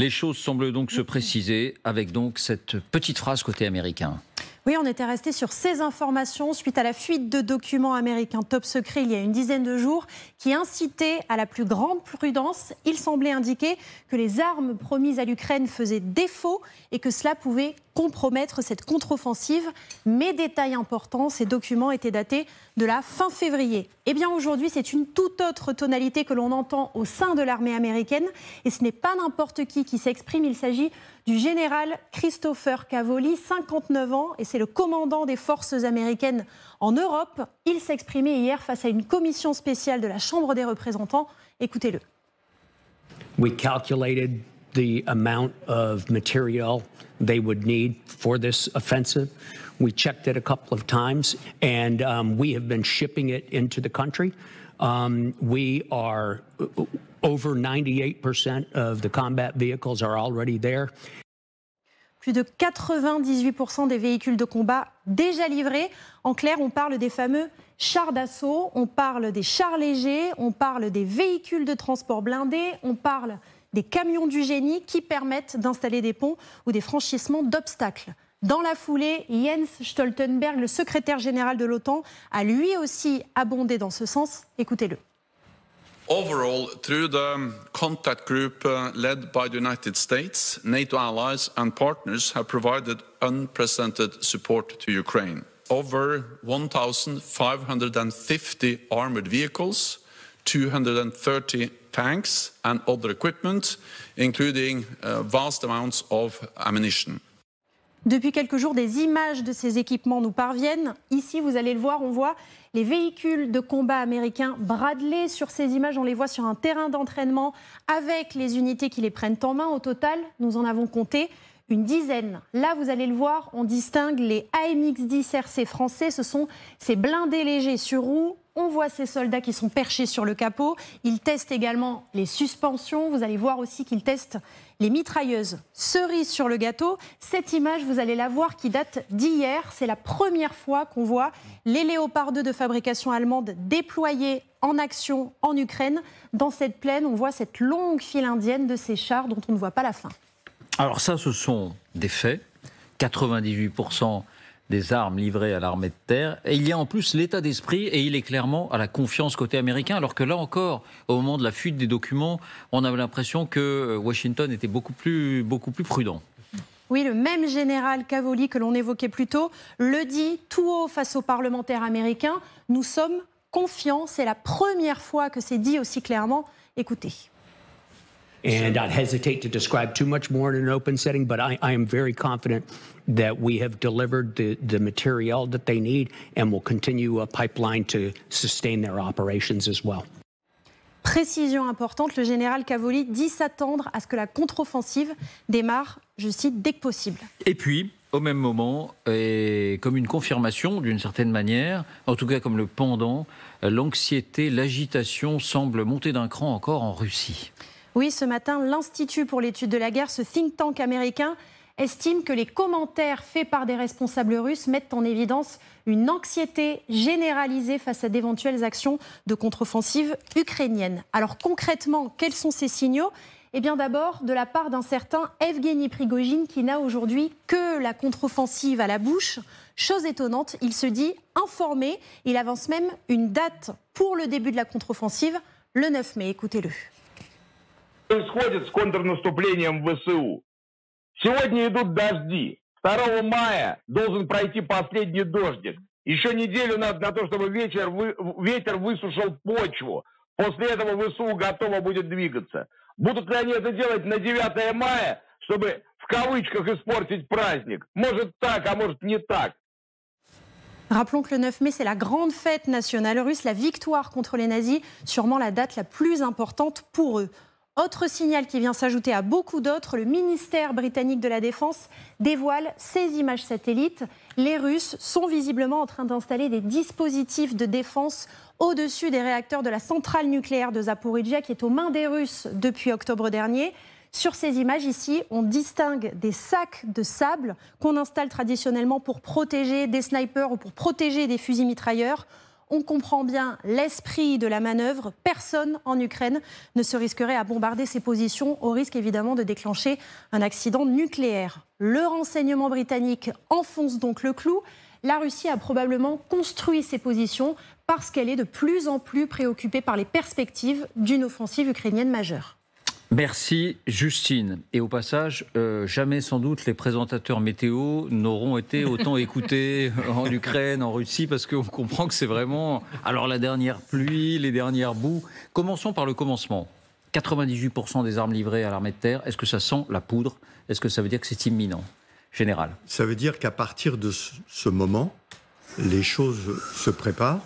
Les choses semblent donc se préciser avec donc cette petite phrase côté américain. Oui, on était resté sur ces informations suite à la fuite de documents américains top secret il y a une dizaine de jours qui incitaient à la plus grande prudence. Il semblait indiquer que les armes promises à l'Ukraine faisaient défaut et que cela pouvait compromettre cette contre-offensive. Mais détail important, ces documents étaient datés de la fin février. Eh bien aujourd'hui, c'est une toute autre tonalité que l'on entend au sein de l'armée américaine. Et ce n'est pas n'importe qui qui s'exprime, il s'agit du général Christopher Cavoli, 59 ans, et c'est le commandant des forces américaines en Europe. Il s'exprimait hier face à une commission spéciale de la Chambre des représentants. Écoutez-le. We calculated the amount of material they would need for this offensive. We checked it a couple of times, and um, we have been shipping it into the country. Um, we are uh, over 98% of the combat vehicles are already there. Plus de 98% des véhicules de combat déjà livrés. En clair, on parle des fameux chars d'assaut, on parle des chars légers, on parle des véhicules de transport blindés, on parle des camions du génie qui permettent d'installer des ponts ou des franchissements d'obstacles. Dans la foulée, Jens Stoltenberg, le secrétaire général de l'OTAN, a lui aussi abondé dans ce sens. Écoutez-le. Overall, through the contact group uh, led by the United States, NATO allies and partners have provided unprecedented support to Ukraine. Over 1,550 armored vehicles, 230 tanks and other equipment, including uh, vast of ammunition. Depuis quelques jours, des images de ces équipements nous parviennent. Ici, vous allez le voir, on voit les véhicules de combat américains Bradley. Sur ces images, on les voit sur un terrain d'entraînement avec les unités qui les prennent en main. Au total, nous en avons compté une dizaine. Là, vous allez le voir, on distingue les AMX-10 RC français. Ce sont ces blindés légers sur roues on voit ces soldats qui sont perchés sur le capot. Ils testent également les suspensions. Vous allez voir aussi qu'ils testent les mitrailleuses. Cerise sur le gâteau, cette image, vous allez la voir, qui date d'hier. C'est la première fois qu'on voit les Léopard 2 de fabrication allemande déployés en action en Ukraine. Dans cette plaine, on voit cette longue file indienne de ces chars dont on ne voit pas la fin. Alors ça, ce sont des faits. 98% des armes livrées à l'armée de terre. Et il y a en plus l'état d'esprit, et il est clairement à la confiance côté américain, alors que là encore, au moment de la fuite des documents, on avait l'impression que Washington était beaucoup plus, beaucoup plus prudent. Oui, le même général Cavoli que l'on évoquait plus tôt le dit tout haut face aux parlementaires américains. Nous sommes confiants. C'est la première fois que c'est dit aussi clairement. Écoutez. And I'd hesitate to describe too much more in an open setting, but I, I am very confident that we have delivered the, the material that they need and will continue a pipeline to sustain their operations as well. Précision importante, le général Cavoli dit s'attendre à ce que la contre-offensive démarre, je cite, dès que possible. Et puis, au même moment, et comme une confirmation d'une certaine manière, en tout cas comme le pendant, l'anxiété, l'agitation semble monter d'un cran encore en Russie. Oui, ce matin, l'Institut pour l'étude de la guerre, ce think tank américain, estime que les commentaires faits par des responsables russes mettent en évidence une anxiété généralisée face à d'éventuelles actions de contre-offensive ukrainienne. Alors concrètement, quels sont ces signaux eh bien d'abord de la part d'un certain Evgeny Prigogine qui n'a aujourd'hui que la contre-offensive à la bouche. Chose étonnante, il se dit informé, il avance même une date pour le début de la contre-offensive, le 9 mai, écoutez-le. происходит с контрнаступлением ВСУ. Сегодня идут дожди. 2 мая должен пройти последний дождик. Еще неделю надо на то, чтобы ветер, вы, ветер высушил почву. После этого ВСУ готово будет двигаться. Будут ли они это делать на 9 мая, чтобы в кавычках испортить праздник? Может так, а может не так. Rappelons que le 9 mai, c'est la grande fête nationale russe, la victoire contre les nazis, sûrement la date la plus importante pour eux. Autre signal qui vient s'ajouter à beaucoup d'autres, le ministère britannique de la Défense dévoile ces images satellites. Les Russes sont visiblement en train d'installer des dispositifs de défense au-dessus des réacteurs de la centrale nucléaire de Zaporizhia qui est aux mains des Russes depuis octobre dernier. Sur ces images ici, on distingue des sacs de sable qu'on installe traditionnellement pour protéger des snipers ou pour protéger des fusils mitrailleurs on comprend bien l'esprit de la manœuvre. Personne en Ukraine ne se risquerait à bombarder ses positions au risque évidemment de déclencher un accident nucléaire. Le renseignement britannique enfonce donc le clou. La Russie a probablement construit ses positions parce qu'elle est de plus en plus préoccupée par les perspectives d'une offensive ukrainienne majeure. Merci Justine. Et au passage, euh, jamais sans doute les présentateurs météo n'auront été autant écoutés en Ukraine, en Russie, parce qu'on comprend que c'est vraiment... Alors la dernière pluie, les dernières boues. Commençons par le commencement. 98% des armes livrées à l'armée de terre, est-ce que ça sent la poudre Est-ce que ça veut dire que c'est imminent Général. Ça veut dire qu'à partir de ce moment, les choses se préparent.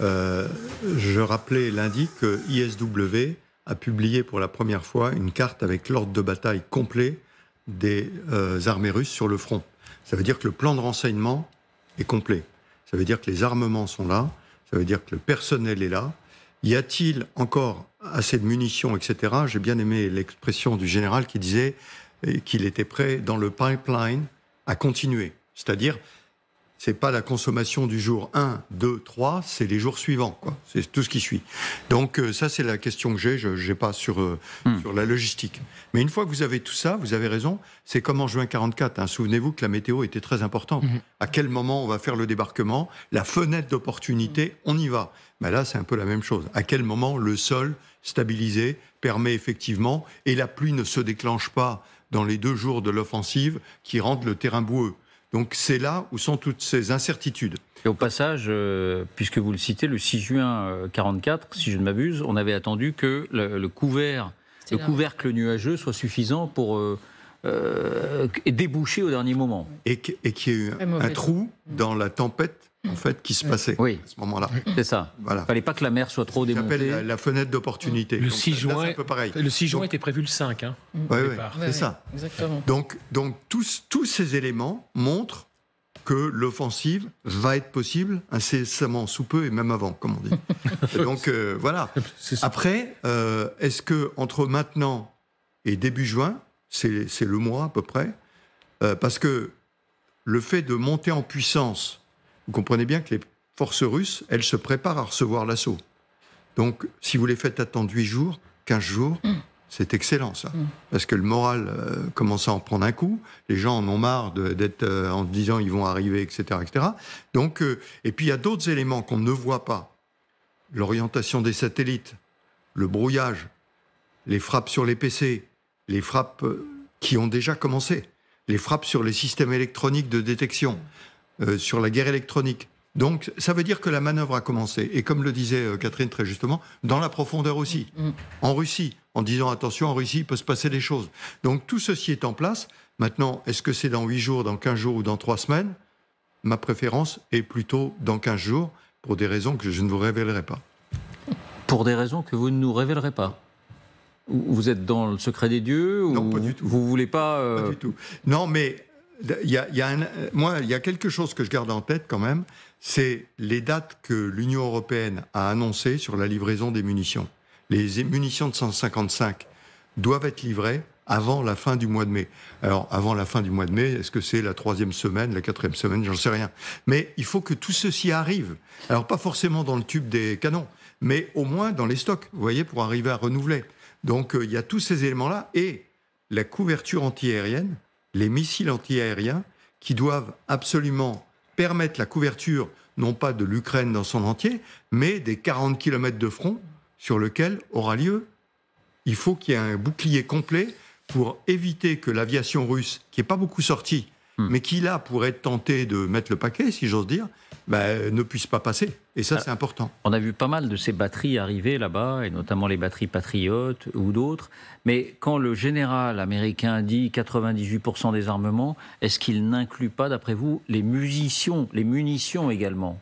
Euh, je rappelais lundi que ISW a publié pour la première fois une carte avec l'ordre de bataille complet des euh, armées russes sur le front. Ça veut dire que le plan de renseignement est complet. Ça veut dire que les armements sont là, ça veut dire que le personnel est là. Y a-t-il encore assez de munitions, etc. J'ai bien aimé l'expression du général qui disait euh, qu'il était prêt dans le pipeline à continuer. C'est-à-dire, c'est pas la consommation du jour 1, 2, 3, c'est les jours suivants, quoi. C'est tout ce qui suit. Donc euh, ça, c'est la question que j'ai, je n'ai pas sur, euh, hmm. sur la logistique. Mais une fois que vous avez tout ça, vous avez raison, c'est comme en juin 44. Hein. Souvenez-vous que la météo était très importante. Hmm. À quel moment on va faire le débarquement La fenêtre d'opportunité, on y va. Mais là, c'est un peu la même chose. À quel moment le sol stabilisé permet effectivement, et la pluie ne se déclenche pas dans les deux jours de l'offensive qui rendent le terrain boueux. Donc c'est là où sont toutes ces incertitudes. Et au passage, euh, puisque vous le citez, le 6 juin 1944, euh, si je ne m'abuse, on avait attendu que le, couvert, le couvercle nuageux soit suffisant pour euh, déboucher au dernier moment. Et, qu'il y ait eu un trou dans la tempête en fait, qui se passait oui. à ce moment-là. C'est ça. Il ne fallait pas que la mer soit trop démontée. la, la fenêtre d'opportunité. Le, 6 juin, un peu pareil. le 6 juin était prévu le 5. Hein, oui, c'est ça. Exactement. Donc, donc tous, tous ces éléments montrent que l'offensive va être possible incessamment sous peu et même avant, comme on dit. donc euh, voilà. Après, euh, est-ce que entre maintenant et début juin, c'est le mois à peu près, euh, parce que le fait de monter en puissance vous comprenez bien que les forces russes, elles se préparent à recevoir l'assaut. Donc, si vous les faites attendre 8 jours, 15 jours, mm. c'est excellent ça. Mm. Parce que le moral euh, commence à en prendre un coup, les gens en ont marre d'être euh, en disant ils vont arriver, etc. Donc, euh, et puis il y a d'autres éléments qu'on ne voit pas. L'orientation des satellites, le brouillage, les frappes sur les PC, les frappes qui ont déjà commencé, les frappes sur les systèmes électroniques de détection. Euh, sur la guerre électronique. Donc, ça veut dire que la manœuvre a commencé. Et comme le disait euh, Catherine très justement, dans la profondeur aussi, mm. Mm. en Russie, en disant attention, en Russie, il peut se passer des choses. Donc, tout ceci est en place. Maintenant, est-ce que c'est dans 8 jours, dans 15 jours ou dans 3 semaines Ma préférence est plutôt dans 15 jours, pour des raisons que je ne vous révélerai pas. Pour des raisons que vous ne nous révélerez pas Vous êtes dans le secret des dieux ou Vous voulez pas. Euh, tout. Non, mais moi, il y a quelque chose que je garde en tête quand même, c'est les dates que l'Union européenne a annoncées sur la livraison des munitions. Les munitions de 155 doivent être livrées avant la fin du mois de mai. Alors, avant la fin du mois de mai, est-ce que c'est la troisième semaine, la quatrième semaine, j'en sais rien. Mais il faut que tout ceci arrive. Alors, pas forcément dans le tube des canons, mais au moins dans les stocks, vous voyez, pour arriver à renouveler. Donc, euh, il y a tous ces éléments-là. Et la couverture antiaérienne, les missiles antiaériens qui doivent absolument permettre la couverture non pas de l'Ukraine dans son entier, mais des 40 km de front sur lequel aura lieu. Il faut qu'il y ait un bouclier complet pour éviter que l'aviation russe, qui n'est pas beaucoup sortie, hmm. mais qui là pourrait tenter de mettre le paquet, si j'ose dire, bah, euh, ne puissent pas passer. Et ça, ah, c'est important. On a vu pas mal de ces batteries arriver là-bas, et notamment les batteries patriotes ou d'autres. Mais quand le général américain dit 98% des armements, est-ce qu'il n'inclut pas, d'après vous, les munitions, les munitions également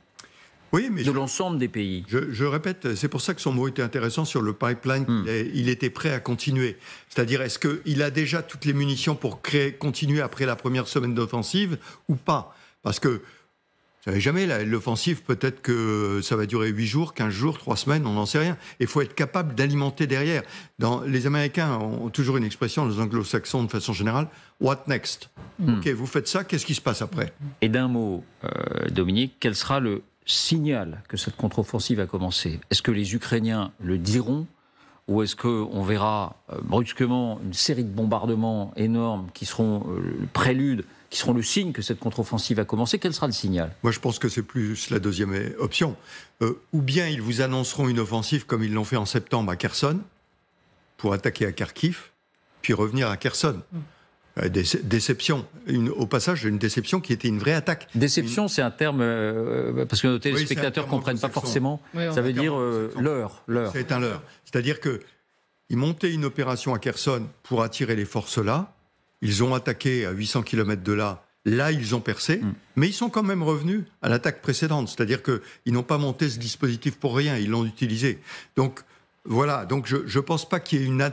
oui, mais de l'ensemble des pays. Je, répète, c'est pour ça que son mot était intéressant sur le pipeline. Hmm. Il, était prêt à continuer. C'est-à-dire, est-ce qu'il a déjà toutes les munitions pour créer, continuer après la première semaine d'offensive ou pas Parce que savez jamais, l'offensive, peut-être que ça va durer 8 jours, 15 jours, 3 semaines, on n'en sait rien. Il faut être capable d'alimenter derrière. Dans, les Américains ont toujours une expression, les anglo-saxons de façon générale, what next hmm. Ok, vous faites ça, qu'est-ce qui se passe après Et d'un mot, euh, Dominique, quel sera le signal que cette contre-offensive a commencé Est-ce que les Ukrainiens le diront ou est-ce qu'on verra euh, brusquement une série de bombardements énormes qui seront euh, le prélude qui seront le signe que cette contre-offensive a commencé. Quel sera le signal Moi, je pense que c'est plus la deuxième option. Euh, ou bien ils vous annonceront une offensive comme ils l'ont fait en septembre à Kherson, pour attaquer à Kharkiv, puis revenir à Kherson. Mm. Euh, déception. Une, au passage, une déception qui était une vraie attaque. Déception, c'est un terme, euh, parce que nos téléspectateurs ne comprennent pas forcément. ça veut dire l'heure. C'est un leurre. C'est-à-dire que ils montaient une opération à Kherson pour attirer les forces là. Ils ont attaqué à 800 km de là. Là, ils ont percé, mm. mais ils sont quand même revenus à l'attaque précédente. C'est-à-dire qu'ils n'ont pas monté ce dispositif pour rien, ils l'ont utilisé. Donc, voilà. Donc, je ne pense pas qu'il y ait une,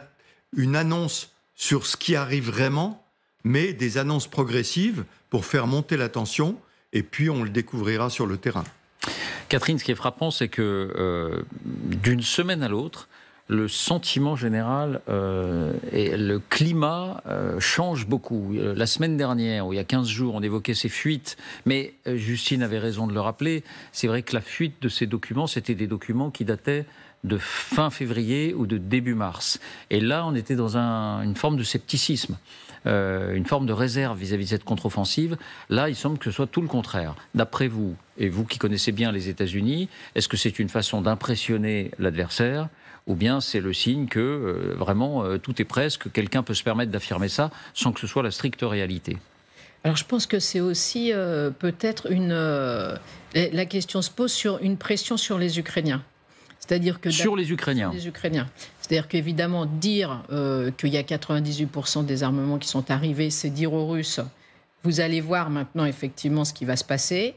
une annonce sur ce qui arrive vraiment, mais des annonces progressives pour faire monter la tension, et puis on le découvrira sur le terrain. Catherine, ce qui est frappant, c'est que euh, d'une semaine à l'autre, le sentiment général euh, et le climat changent euh, change beaucoup. Euh, la semaine dernière, il y a 15 jours, on évoquait ces fuites, mais Justine avait raison de le rappeler, c'est vrai que la fuite de ces documents, c'était des documents qui dataient de fin février ou de début mars. Et là, on était dans une forme de scepticisme, une forme de réserve vis-à-vis -vis de cette contre-offensive. Là, il semble que ce soit tout le contraire. D'après vous, et vous qui connaissez bien les États-Unis, est-ce que c'est une façon d'impressionner l'adversaire ou bien c'est le signe que euh, vraiment euh, tout est presque, quelqu'un peut se permettre d'affirmer ça sans que ce soit la stricte réalité alors je pense que c'est aussi euh, peut-être une... la question se pose sur une pression sur les Ukrainiens. C'est-à-dire que sur les Ukrainiens. Sur les Ukrainiens. C'est-à-dire qu'évidemment dire qu'il y a 98% des armements qui sont arrivés, c'est dire aux Russes vous allez voir maintenant effectivement ce qui va se passer,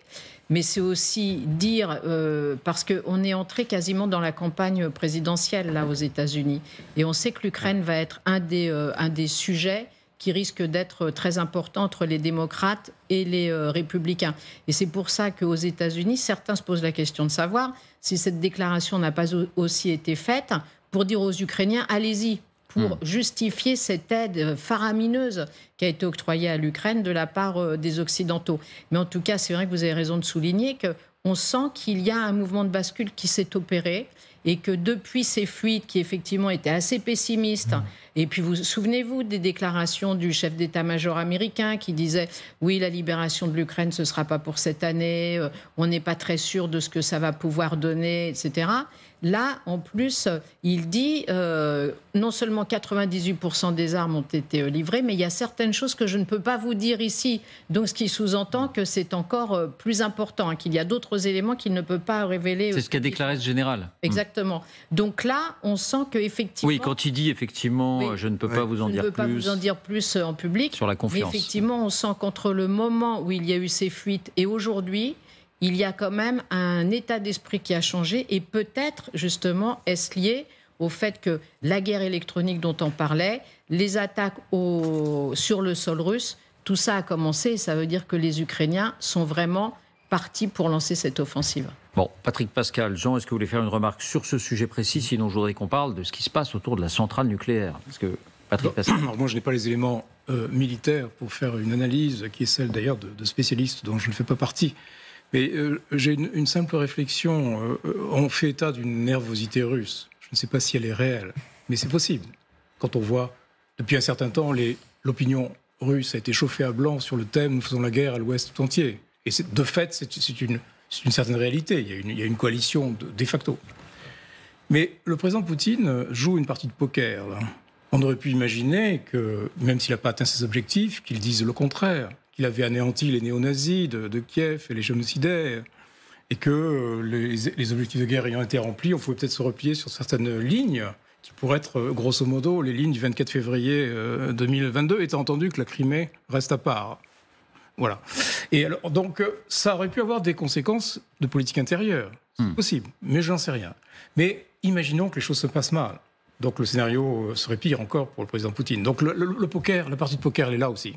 mais c'est aussi dire, euh, parce parce qu'on est entré quasiment dans la campagne présidentielle là aux États-Unis, et on sait que l'Ukraine va être un des, euh, un des sujets qui risque d'être très important entre les démocrates et les euh, républicains. Et c'est pour ça qu'aux États-Unis, certains se posent la question de savoir si cette déclaration n'a pas aussi été faite pour dire aux Ukrainiens, allez-y, pour hmm. justifier cette aide faramineuse qui a été octroyée à l'Ukraine de la part euh, des Occidentaux. Mais en tout cas, c'est vrai que vous avez raison de souligner qu'on sent qu'il y a un mouvement de bascule qui s'est opéré et que depuis ces fuites qui effectivement étaient assez pessimistes, hmm. et puis vous souvenez-vous des déclarations du chef d'état-major américain qui disait oui la libération de l'Ukraine ce sera pas pour cette année, euh, on n'est pas très sûr de ce que ça va pouvoir donner, etc. Là, en plus, il dit euh, non seulement 98% des armes ont été euh, livrées, mais il y a certaines choses que je ne peux pas vous dire ici. Donc, ce qui sous-entend que c'est encore euh, plus important, hein, qu'il y a d'autres éléments qu'il ne peut pas révéler. C'est ce qu'a déclaré ce général. Hmm. Exactement. Donc là, on sent effectivement. Oui, quand il dit effectivement, je ne peux pas vous en dire plus. Je ne peux pas vous en dire plus en public. Sur la confiance. Mais effectivement, on sent qu'entre le moment où il y a eu ces fuites et aujourd'hui, il y a quand même un état d'esprit qui a changé et peut-être justement est-ce lié au fait que la guerre électronique dont on parlait, les attaques au, sur le sol russe, tout ça a commencé et ça veut dire que les Ukrainiens sont vraiment partis pour lancer cette offensive. Bon, Patrick Pascal, Jean, est-ce que vous voulez faire une remarque sur ce sujet précis Sinon, je voudrais qu'on parle de ce qui se passe autour de la centrale nucléaire. Parce que Patrick Pascal. moi, je n'ai pas les éléments euh, militaires pour faire une analyse qui est celle d'ailleurs de, de, spécialistes dont je ne fais pas partie. Euh, j'ai une, simple réflexion. Euh, euh, on fait état d'une nervosité russe. Je ne sais pas si elle est réelle, mais c'est possible. Quand on voit, depuis un certain temps, l'opinion russe a été chauffée à blanc sur le thème Nous faisons la guerre à l'Ouest tout entier. Et de fait, c'est une, certaine réalité. Il y a une, coalition de, facto. Mais le président Poutine joue une partie de poker. On aurait pu imaginer que, même s'il n'a pas atteint ses objectifs, qu'il dise le contraire. Il avait anéanti les néo-nazis de, Kiev et les génocidaires, et que euh, les, objectifs de guerre ayant été remplis, on pouvait peut-être se replier sur certaines lignes qui pourraient être, euh, grosso modo, les lignes du 24 février 2022, euh, étant entendu que la Crimée reste à part. Voilà. Et alors, donc, ça aurait pu avoir des conséquences de politique intérieure. C'est hmm. possible, mais j'en sais rien. Mais imaginons que les choses se passent mal. Donc, le scénario serait pire encore pour le président Poutine. Donc, le, poker le poker, la partie de poker, elle est là aussi.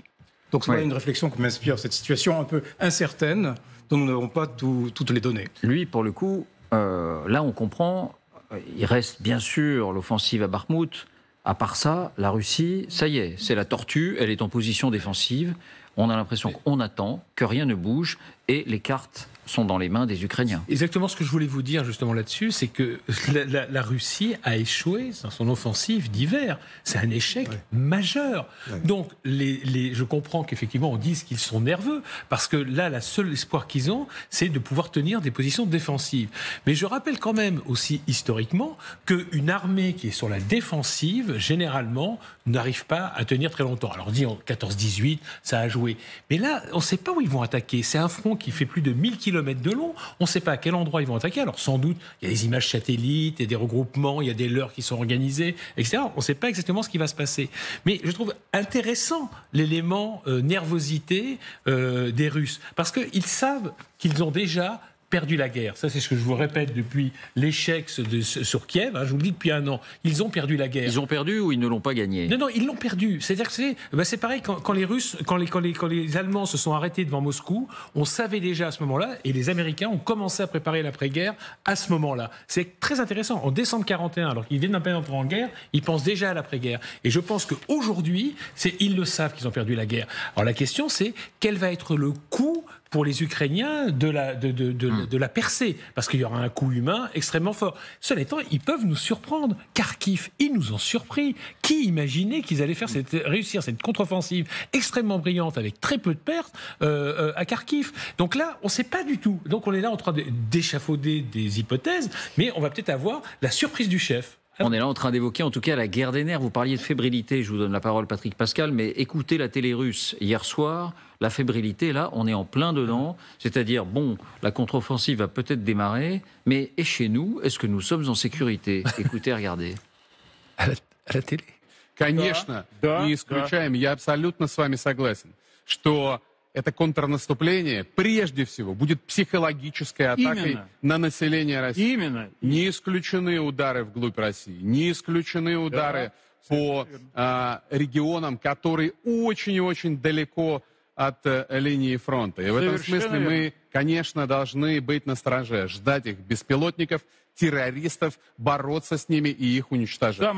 Donc c'est une réflexion qui m'inspire cette situation un peu incertaine dont nous n'avons pas toutes les données. Lui, pour le coup, euh, là on comprend, euh, il reste bien sûr l'offensive à Bakhmout. À part ça, la Russie, ça y est, c'est la tortue, elle est en position défensive. On a l'impression qu'on attend, que rien ne bouge, et les cartes sont dans les mains des Ukrainiens. Exactement ce que je voulais vous dire justement là-dessus, c'est que la, Russie a échoué dans son offensive d'hiver. C'est un échec majeur. Donc les, je comprends qu'effectivement on dise qu'ils sont nerveux, parce que là, la seule espoir qu'ils ont, c'est de pouvoir tenir des positions défensives. Mais je rappelle quand même aussi historiquement qu'une armée qui est sur la défensive, généralement, n'arrive pas à tenir très longtemps. Alors on dit en 14-18, ça a joué. Mais là, on ne sait pas où ils vont attaquer. C'est un front qui fait plus de 1000 km mètres de long. On ne sait pas à quel endroit ils vont attaquer. Alors sans doute, il y a des images satellites, et des regroupements, il y a des leurs qui sont organisées, etc. On ne sait pas exactement ce qui va se passer. Mais je trouve intéressant l'élément euh, nervosité euh, des Russes, parce qu'ils savent qu'ils ont déjà perdu la guerre. Ça, c'est ce que je vous répète depuis l'échec sur Kiev. Hein. je vous le dis depuis un an. Ils ont perdu la guerre. Ils ont perdu ou ils ne l'ont pas gagné Non, non, ils l'ont perdu. C'est-à-dire que c'est ben pareil, quand, les Russes, quand les, les, les Allemands se sont arrêtés devant Moscou, on savait déjà à ce moment-là, et les Américains ont commencé à préparer l'après-guerre à ce moment-là. C'est très intéressant. En décembre 41, alors qu'ils viennent d'entrer en guerre, ils pensent déjà à l'après-guerre. Et je pense qu'aujourd'hui, ils le savent qu'ils ont perdu la guerre. Alors la question, c'est quel va être le coût pour les Ukrainiens de la, hmm. de, la percer, parce qu'il y aura un coup humain extrêmement fort. Cela étant, ils peuvent nous surprendre. Kharkiv, ils nous ont surpris. Qui imaginait qu'ils allaient faire hmm. cette, réussir cette contre-offensive extrêmement brillante avec très peu de pertes euh, euh, à Kharkiv Donc là, on ne sait pas du tout. Donc on est là en train d'échafauder des hypothèses, mais on va peut-être avoir la surprise du chef. On est là en train d'évoquer en tout cas la guerre des nerfs. Vous parliez de fébrilité, je vous donne la parole Patrick Pascal, mais écoutez la télé russe hier soir, la fébrilité, là, on est en plein dedans. C'est-à-dire, bon, la contre-offensive va peut-être démarrer, mais et chez nous, est-ce que nous sommes en sécurité Écoutez, regardez. À la, télé Конечно, я абсолютно с вами согласен, что это контрнаступление прежде всего будет психологической атакой Именно. на население России. Именно. Не исключены удары вглубь России, не исключены удары да, по а, регионам, которые очень и очень далеко от э, линии фронта. И Совершенно в этом смысле верно. мы, конечно, должны быть на страже, ждать их беспилотников, террористов, бороться с ними и их уничтожать. Да,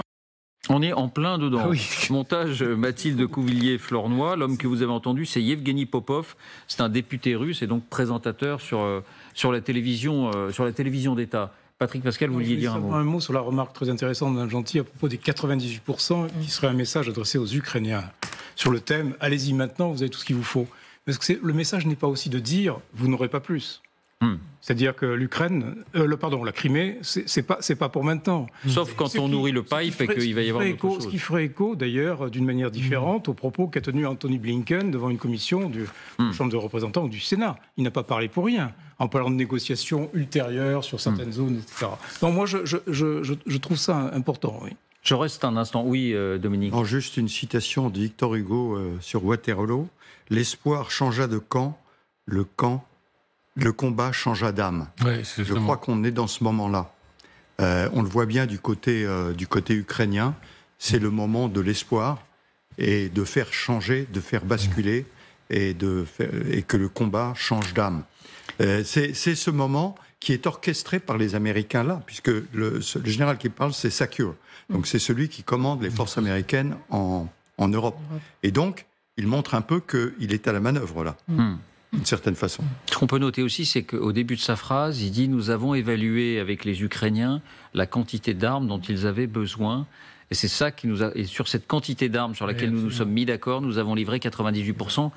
On est en plein dedans. Montage euh, Mathilde couvillier flornoy L'homme que vous avez entendu, c'est Yevgeny Popov. C'est un député russe et donc présentateur sur, euh, sur la télévision euh, sur la télévision d'État. Patrick Pascal, vous vouliez dire un mot Un mot sur la remarque très intéressante d'un gentil à propos des 98%, qui mmh. serait un message adressé aux Ukrainiens sur le thème Allez-y maintenant, vous avez tout ce qu'il vous faut. Parce que le message n'est pas aussi de dire Vous n'aurez pas plus. Hmm. C'est-à-dire que l'Ukraine, euh, le, pardon, la Crimée, c'est pas, c'est pas pour maintenant. Sauf quand on nourrit le pipe ferait, et qu'il va y avoir écho, chose. Ce qui ferait écho, d'ailleurs, d'une manière hmm. différente, aux propos qu'a tenu Anthony Blinken devant une commission du hmm. Chambre des représentants ou du Sénat. Il n'a pas parlé pour rien, en parlant de négociations ultérieures sur certaines zones, etc. Donc moi, je, trouve ça important, oui. Je reste un instant. Oui, euh, Dominique. En juste une citation de Victor Hugo euh, sur Waterloo. L'espoir changea de camp, le camp le combat changea d'âme. je crois qu'on est dans ce moment-là. Euh, on le voit bien du côté, euh, du côté ukrainien. C'est le moment de l'espoir et de faire changer, de faire basculer et, de et que le combat change d'âme. Euh, c'est ce moment qui est orchestré par les Américains là, puisque le, général qui parle, c'est Secure. Donc c'est celui qui commande les forces américaines en, en Europe. Et donc, il montre un peu qu'il est à la manœuvre là. Mm d'une certaine façon. Ce qu'on peut noter aussi, c'est qu'au début de sa phrase, il dit Nous avons évalué avec les Ukrainiens la quantité d'armes dont ils avaient besoin. Et c'est ça qui nous a. Et sur cette quantité d'armes sur laquelle nous nous sommes mis d'accord, nous avons livré 98%.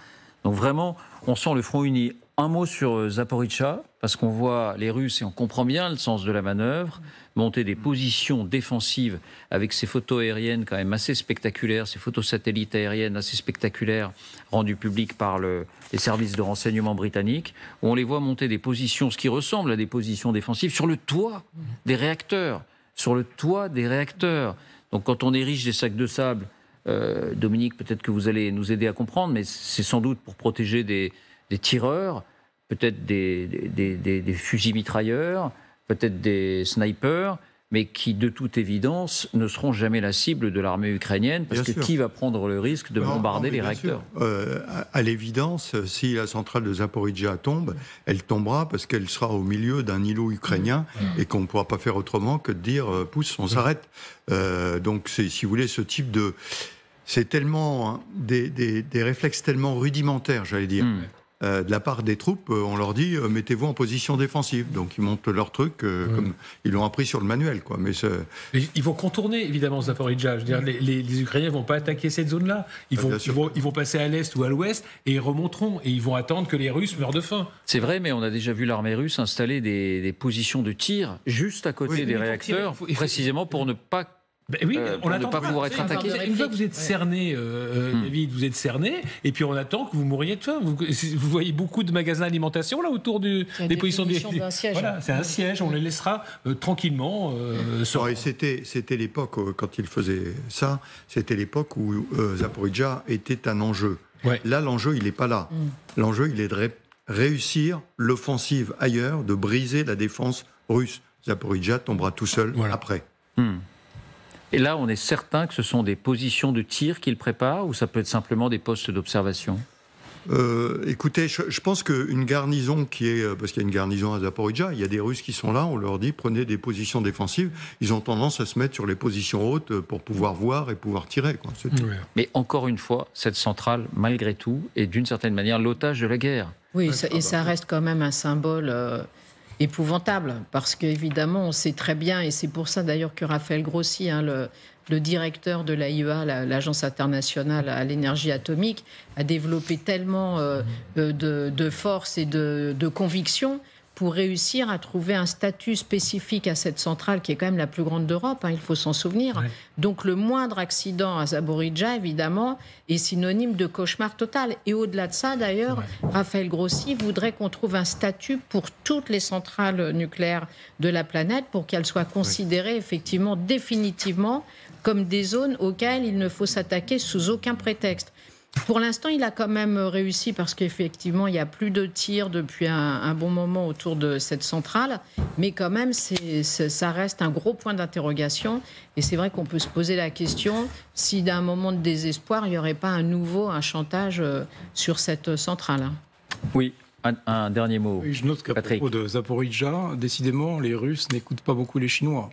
Donc vraiment, on sent le front uni. Un mot sur euh, Zaporizhzhia parce qu'on voit les Russes, et on comprend bien le sens de la manœuvre, monter des positions défensives avec ces photos aériennes quand même assez spectaculaires, ces photos satellites aériennes assez spectaculaires rendues publiques par le, les services de renseignement britanniques, où on les voit monter des positions, ce qui ressemble à des positions défensives, sur le toit des réacteurs. Sur le toit des réacteurs. Donc quand on érige des sacs de sable, euh, Dominique, peut-être que vous allez nous aider à comprendre, mais c'est sans doute pour protéger des, des tireurs, peut-être des, des, fusils mitrailleurs, peut-être des snipers, mais qui, de toute évidence, ne seront jamais la cible de l'armée ukrainienne, parce que qui va prendre le risque de bombarder les réacteurs euh, À, l'évidence, euh, si la centrale de Zaporizhia tombe, elle tombera parce qu'elle sera au milieu d'un îlot ukrainien mm. Mm. et qu'on ne pourra pas faire autrement que de dire euh, « pousse, on mm. s'arrête euh, Donc, si vous voulez, ce type de... C'est tellement hein, des, réflexes tellement rudimentaires, j'allais dire, euh, de la part des troupes, euh, on leur dit euh, mettez-vous en position défensive. Donc ils montent leur truc mm. comme ils l'ont appris sur le manuel. Quoi. Mais ils vont contourner évidemment Zaporizhia. Je veux dire, les, Ukrainiens ne vont pas attaquer cette zone-là. Ils, ah, vont, ils vont passer à l'est ou à l'ouest et ils remonteront et ils vont attendre que les Russes meurent de faim. C'est vrai, mais on a déjà vu l'armée russe installer des, positions de tir juste à côté des réacteurs, précisément pour ne pas ben oui, euh, on attend ne pas pouvoir être attaqué. Une fois que vous êtes cerné, euh, euh, hmm. David, vous êtes cerné, et puis on attend que vous mouriez de faim. Vous, voyez beaucoup de magasins d'alimentation là autour du, des, positions de voilà, c'est un siège. On les laissera tranquillement. c'était c'était l'époque quand il faisait ça. C'était l'époque où Zaporizhia était un enjeu. Là, l'enjeu, il n'est pas là. L'enjeu, il est hmm. de réussir l'offensive ailleurs, de briser la défense russe. Zaporizhia tombera tout seul après. Hmm. Et là, on est certain que ce sont des positions de tir qu'ils préparent ou ça peut être simplement des postes d'observation euh, écoutez, je, pense pense qu'une garnison qui est, euh, parce qu'il y a une garnison à Zaporizhia, il y a des Russes qui sont là, on leur dit prenez des positions défensives, ils ont tendance à se mettre sur les positions hautes euh, pour pouvoir voir et pouvoir tirer. Mais encore une fois, cette centrale, malgré tout, est d'une certaine manière l'otage de la guerre. Oui, ah et bah, ça reste quand même un symbole épouvantable, parce qu'évidemment, on sait très bien, et c'est pour ça d'ailleurs que Raphaël Grossi, hein, le, directeur de l'AIEA, l'Agence internationale à l'énergie atomique, a développé tellement euh, mmh. euh, de, force et de conviction pour réussir à trouver un statut spécifique à cette centrale qui est quand même la plus grande d'Europe, hein, il faut s'en souvenir. Donc le moindre accident à Zaborijja, évidemment, est synonyme de cauchemar total. Et au-delà de ça, d'ailleurs, Raphaël Grossi voudrait qu'on trouve un statut pour toutes les centrales nucléaires de la planète pour qu'elles soient considérées effectivement définitivement comme des zones auxquelles il ne faut s'attaquer sous aucun prétexte. Pour l'instant, il a quand même réussi parce qu'effectivement, il n'y a plus de tirs depuis un, bon moment autour de cette centrale. Mais quand même, ça reste un gros point d'interrogation. Et c'est vrai qu'on peut se poser la question si d'un moment de désespoir, il n'y aurait pas un nouveau un chantage euh, sur cette centrale. Oui, un, dernier mot. je note qu'à propos de Zaporizhia, décidément, les Russes n'écoutent pas beaucoup les Chinois.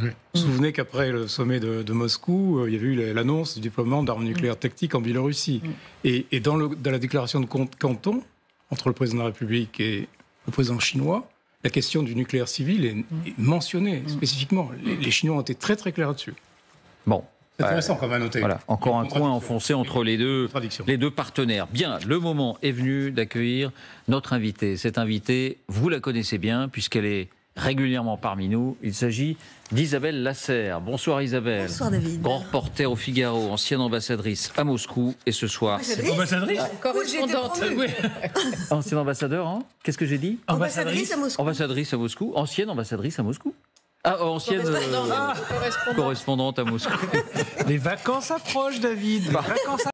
Vous vous souvenez qu'après le sommet de, Moscou, euh, il y avait eu l'annonce du déploiement d'armes nucléaires tactiques en Biélorussie. Et, dans, la déclaration de Canton, entre le président de la République et le président chinois, la question du nucléaire civil est, mentionnée spécifiquement. Les, Chinois ont été très très clairs là-dessus. Bon, c'est intéressant comme euh, à noter. Voilà, encore un coin enfoncé entre les deux, les deux partenaires. Bien, le moment est venu d'accueillir notre invitée. Cette invitée, vous la connaissez bien puisqu'elle est régulièrement parmi nous. Il s'agit d'Isabelle Lasserre. Bonsoir Isabelle. Bonsoir David. Grand reporter au Figaro, ancienne ambassadrice à Moscou et ce soir. c'est... Ah, ambassadrice Correspondante. Oui. ancienne ambassadeur, hein Qu'est-ce que j'ai dit ambassadrice, à Moscou. Ambassadrice à Moscou. Ancienne ambassadrice à Moscou. Ah, oh, ancienne euh, correspondante. correspondante à Moscou. Les vacances approchent, David. Bah. vacances